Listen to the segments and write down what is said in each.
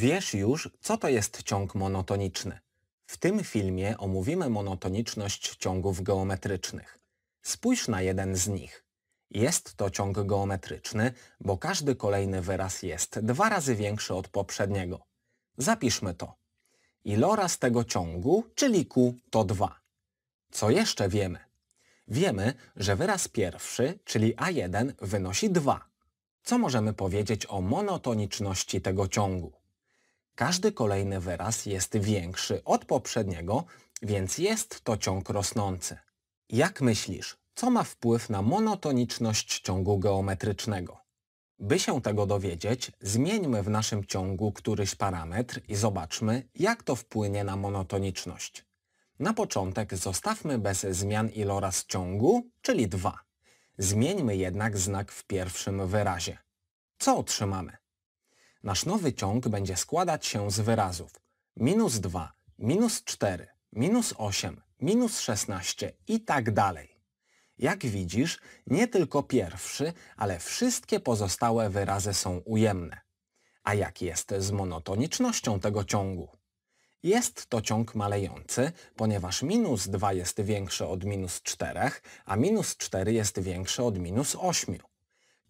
Wiesz już, co to jest ciąg monotoniczny. W tym filmie omówimy monotoniczność ciągów geometrycznych. Spójrz na jeden z nich. Jest to ciąg geometryczny, bo każdy kolejny wyraz jest dwa razy większy od poprzedniego. Zapiszmy to. Iloraz tego ciągu, czyli Q, to 2. Co jeszcze wiemy? Wiemy, że wyraz pierwszy, czyli A1, wynosi 2. Co możemy powiedzieć o monotoniczności tego ciągu? Każdy kolejny wyraz jest większy od poprzedniego, więc jest to ciąg rosnący. Jak myślisz, co ma wpływ na monotoniczność ciągu geometrycznego? By się tego dowiedzieć, zmieńmy w naszym ciągu któryś parametr i zobaczmy, jak to wpłynie na monotoniczność. Na początek zostawmy bez zmian iloraz ciągu, czyli 2. Zmieńmy jednak znak w pierwszym wyrazie. Co otrzymamy? Nasz nowy ciąg będzie składać się z wyrazów minus 2, minus 4, minus 8, minus 16 i tak dalej. Jak widzisz, nie tylko pierwszy, ale wszystkie pozostałe wyrazy są ujemne. A jak jest z monotonicznością tego ciągu? Jest to ciąg malejący, ponieważ minus 2 jest większe od minus 4, a minus 4 jest większe od minus 8.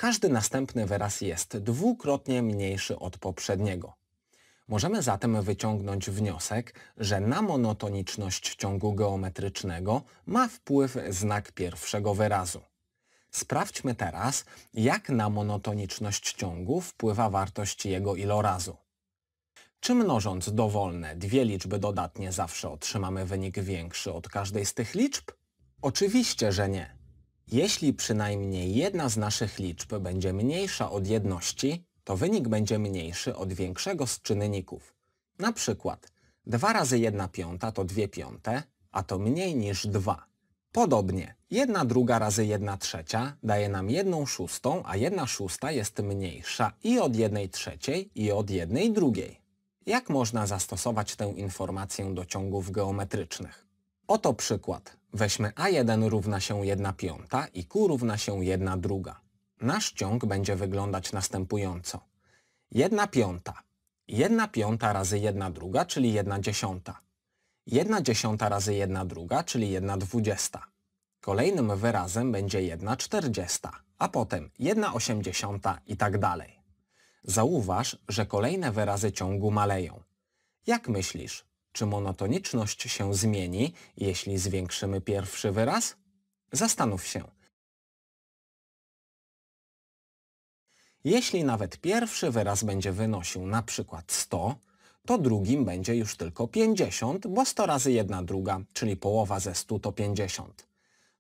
Każdy następny wyraz jest dwukrotnie mniejszy od poprzedniego. Możemy zatem wyciągnąć wniosek, że na monotoniczność ciągu geometrycznego ma wpływ znak pierwszego wyrazu. Sprawdźmy teraz, jak na monotoniczność ciągu wpływa wartość jego ilorazu. Czy mnożąc dowolne dwie liczby dodatnie zawsze otrzymamy wynik większy od każdej z tych liczb? Oczywiście, że nie. Jeśli przynajmniej jedna z naszych liczb będzie mniejsza od jedności, to wynik będzie mniejszy od większego z czynników. Na przykład 2 razy 1 piąta to 2 piąte, a to mniej niż 2. Podobnie 1 druga razy 1 trzecia daje nam 1 szóstą, a 1 szósta jest mniejsza i od 1 trzeciej i od 1 drugiej. Jak można zastosować tę informację do ciągów geometrycznych? Oto przykład. Weźmy a1 równa się 1 piąta i q równa się 1 druga. Nasz ciąg będzie wyglądać następująco. 1 piąta. 1 piąta razy 1 druga, czyli 1 dziesiąta. 1 dziesiąta razy 1 druga, czyli 1 dwudziesta. Kolejnym wyrazem będzie 1 czterdziesta, a potem 1 osiemdziesiąta i tak dalej. Zauważ, że kolejne wyrazy ciągu maleją. Jak myślisz, czy monotoniczność się zmieni, jeśli zwiększymy pierwszy wyraz? Zastanów się. Jeśli nawet pierwszy wyraz będzie wynosił na przykład 100, to drugim będzie już tylko 50, bo 100 razy 1 druga, czyli połowa ze 100 to 50.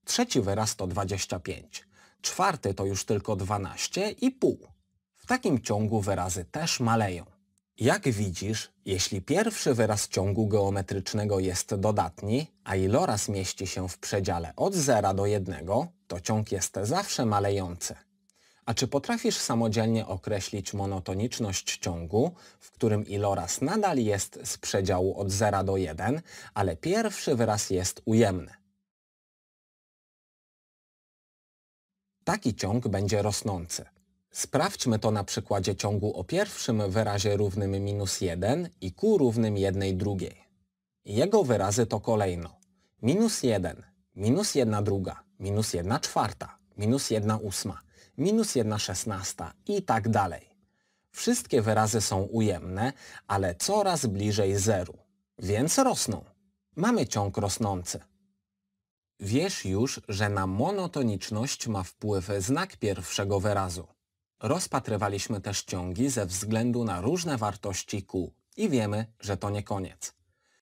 Trzeci wyraz to 25. Czwarty to już tylko 12 i pół. W takim ciągu wyrazy też maleją. Jak widzisz, jeśli pierwszy wyraz ciągu geometrycznego jest dodatni, a iloraz mieści się w przedziale od 0 do 1, to ciąg jest zawsze malejący. A czy potrafisz samodzielnie określić monotoniczność ciągu, w którym iloraz nadal jest z przedziału od 0 do 1, ale pierwszy wyraz jest ujemny? Taki ciąg będzie rosnący. Sprawdźmy to na przykładzie ciągu o pierwszym wyrazie równym minus 1 i ku równym 1 drugiej. Jego wyrazy to kolejno minus 1, minus 1 druga, minus 1 czwarta, minus 1 ósma, minus 1 szesnasta i tak dalej. Wszystkie wyrazy są ujemne, ale coraz bliżej zeru, więc rosną. Mamy ciąg rosnący. Wiesz już, że na monotoniczność ma wpływ znak pierwszego wyrazu. Rozpatrywaliśmy też ciągi ze względu na różne wartości Q i wiemy, że to nie koniec.